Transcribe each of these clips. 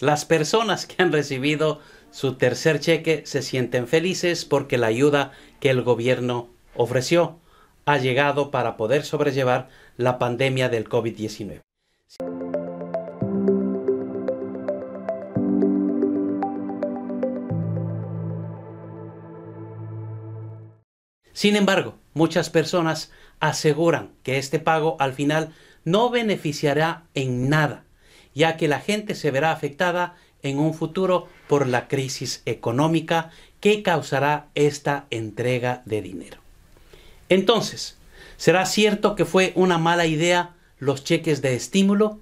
Las personas que han recibido su tercer cheque se sienten felices porque la ayuda que el gobierno ofreció ha llegado para poder sobrellevar la pandemia del COVID-19. Sin embargo, muchas personas aseguran que este pago al final no beneficiará en nada ya que la gente se verá afectada en un futuro por la crisis económica que causará esta entrega de dinero. Entonces, ¿será cierto que fue una mala idea los cheques de estímulo?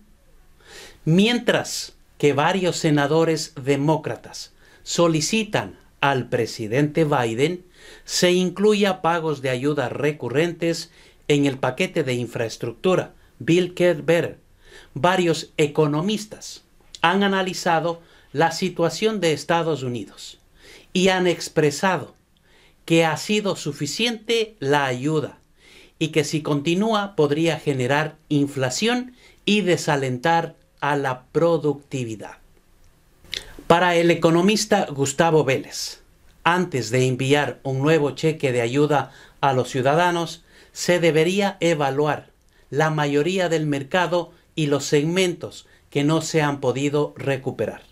Mientras que varios senadores demócratas solicitan al presidente Biden se incluya pagos de ayuda recurrentes en el paquete de infraestructura Bill Care varios economistas han analizado la situación de Estados Unidos y han expresado que ha sido suficiente la ayuda y que si continúa podría generar inflación y desalentar a la productividad. Para el economista Gustavo Vélez, antes de enviar un nuevo cheque de ayuda a los ciudadanos, se debería evaluar la mayoría del mercado y los segmentos que no se han podido recuperar.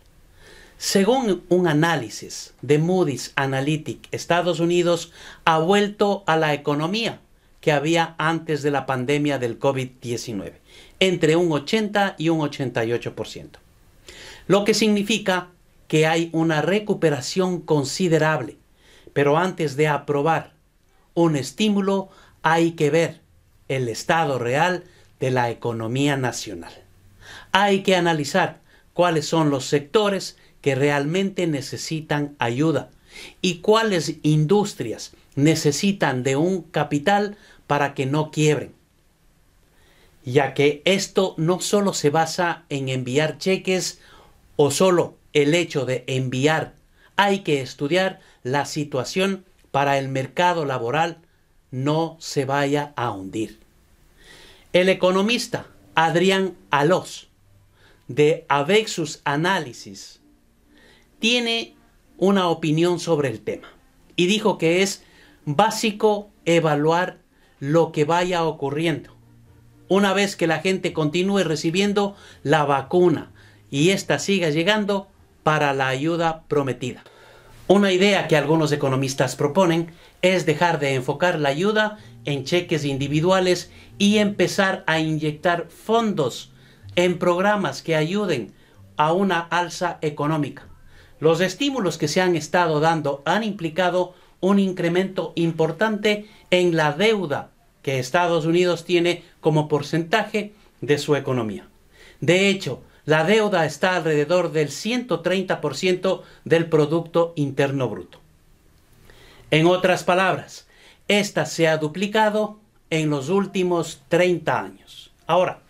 Según un análisis de Moody's Analytic, Estados Unidos ha vuelto a la economía que había antes de la pandemia del COVID-19, entre un 80 y un 88%, lo que significa que hay una recuperación considerable, pero antes de aprobar un estímulo hay que ver el estado real de la economía nacional. Hay que analizar cuáles son los sectores que realmente necesitan ayuda y cuáles industrias necesitan de un capital para que no quiebren. Ya que esto no solo se basa en enviar cheques o solo el hecho de enviar, hay que estudiar la situación para el mercado laboral no se vaya a hundir. El economista Adrián Alós, de Avexus Análisis, tiene una opinión sobre el tema y dijo que es básico evaluar lo que vaya ocurriendo. Una vez que la gente continúe recibiendo la vacuna y ésta siga llegando para la ayuda prometida. Una idea que algunos economistas proponen es dejar de enfocar la ayuda en cheques individuales y empezar a inyectar fondos en programas que ayuden a una alza económica. Los estímulos que se han estado dando han implicado un incremento importante en la deuda que Estados Unidos tiene como porcentaje de su economía. De hecho, la deuda está alrededor del 130% del Producto Interno Bruto. En otras palabras, esta se ha duplicado en los últimos 30 años. Ahora,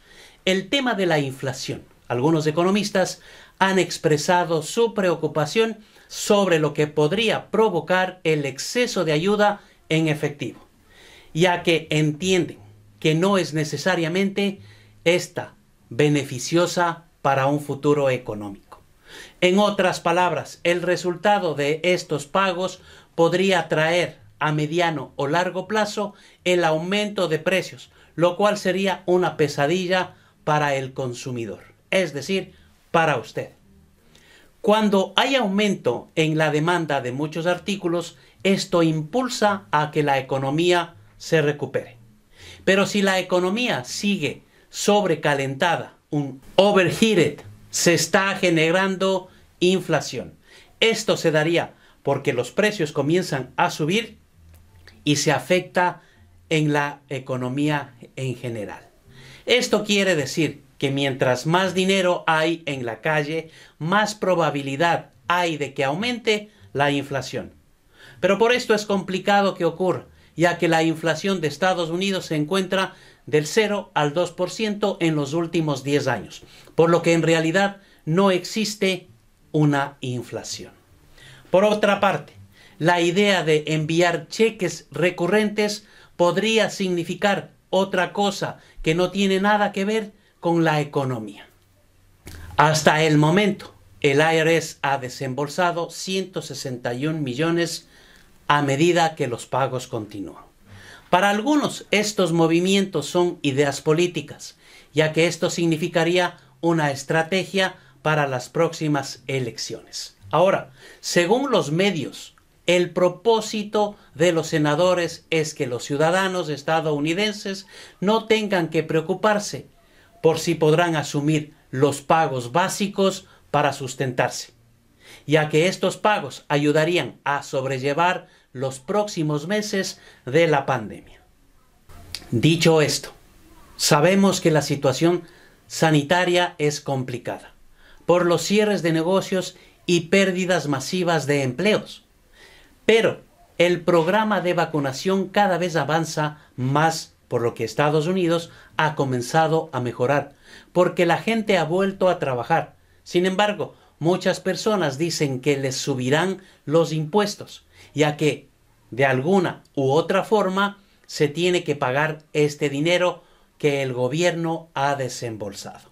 el tema de la inflación. Algunos economistas han expresado su preocupación sobre lo que podría provocar el exceso de ayuda en efectivo, ya que entienden que no es necesariamente esta beneficiosa para un futuro económico. En otras palabras, el resultado de estos pagos podría traer a mediano o largo plazo el aumento de precios, lo cual sería una pesadilla para el consumidor, es decir, para usted. Cuando hay aumento en la demanda de muchos artículos, esto impulsa a que la economía se recupere. Pero si la economía sigue sobrecalentada un overheated, se está generando inflación. Esto se daría porque los precios comienzan a subir y se afecta en la economía en general. Esto quiere decir que mientras más dinero hay en la calle, más probabilidad hay de que aumente la inflación. Pero por esto es complicado que ocurra, ya que la inflación de Estados Unidos se encuentra del 0 al 2% en los últimos 10 años, por lo que en realidad no existe una inflación. Por otra parte, la idea de enviar cheques recurrentes podría significar otra cosa que no tiene nada que ver con la economía. Hasta el momento, el IRS ha desembolsado 161 millones a medida que los pagos continúan. Para algunos estos movimientos son ideas políticas, ya que esto significaría una estrategia para las próximas elecciones. Ahora, según los medios, el propósito de los senadores es que los ciudadanos estadounidenses no tengan que preocuparse por si podrán asumir los pagos básicos para sustentarse ya que estos pagos ayudarían a sobrellevar los próximos meses de la pandemia. Dicho esto, sabemos que la situación sanitaria es complicada por los cierres de negocios y pérdidas masivas de empleos. Pero el programa de vacunación cada vez avanza más por lo que Estados Unidos ha comenzado a mejorar, porque la gente ha vuelto a trabajar. Sin embargo, muchas personas dicen que les subirán los impuestos, ya que de alguna u otra forma se tiene que pagar este dinero que el gobierno ha desembolsado.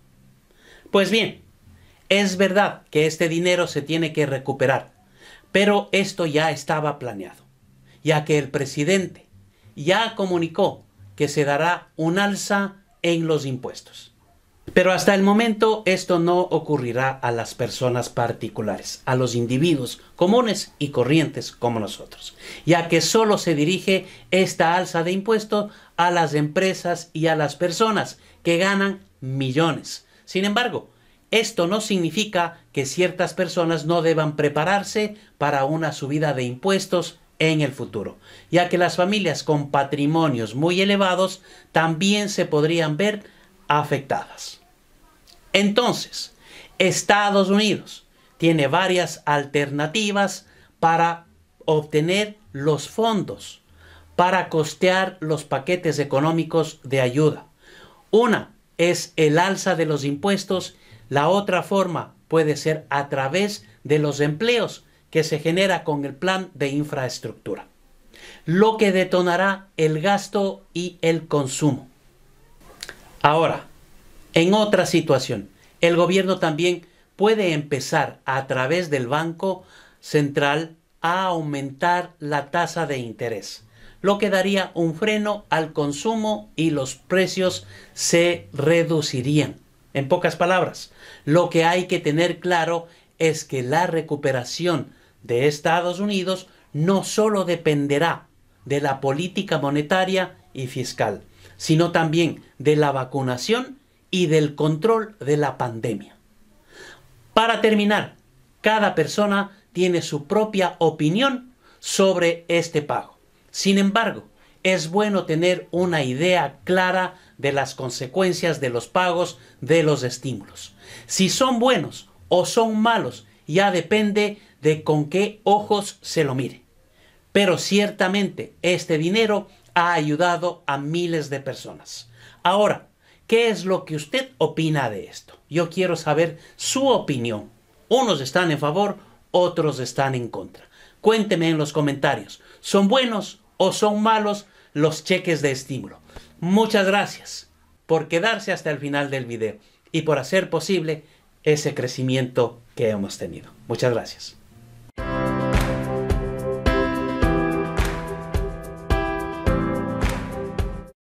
Pues bien, es verdad que este dinero se tiene que recuperar, pero esto ya estaba planeado, ya que el presidente ya comunicó que se dará un alza en los impuestos. Pero hasta el momento esto no ocurrirá a las personas particulares, a los individuos comunes y corrientes como nosotros, ya que solo se dirige esta alza de impuestos a las empresas y a las personas que ganan millones. Sin embargo, esto no significa que ciertas personas no deban prepararse para una subida de impuestos en el futuro, ya que las familias con patrimonios muy elevados también se podrían ver afectadas. Entonces, Estados Unidos tiene varias alternativas para obtener los fondos para costear los paquetes económicos de ayuda. Una es el alza de los impuestos, la otra forma puede ser a través de los empleos que se genera con el plan de infraestructura, lo que detonará el gasto y el consumo. Ahora, en otra situación, el gobierno también puede empezar a través del Banco Central a aumentar la tasa de interés, lo que daría un freno al consumo y los precios se reducirían. En pocas palabras, lo que hay que tener claro es que la recuperación de Estados Unidos no solo dependerá de la política monetaria y fiscal, sino también de la vacunación y del control de la pandemia. Para terminar, cada persona tiene su propia opinión sobre este pago. Sin embargo, es bueno tener una idea clara de las consecuencias de los pagos de los estímulos. Si son buenos o son malos ya depende de con qué ojos se lo mire. Pero ciertamente este dinero ha ayudado a miles de personas. Ahora, ¿Qué es lo que usted opina de esto? Yo quiero saber su opinión. Unos están en favor, otros están en contra. Cuénteme en los comentarios, ¿son buenos o son malos los cheques de estímulo? Muchas gracias por quedarse hasta el final del video y por hacer posible ese crecimiento que hemos tenido. Muchas gracias.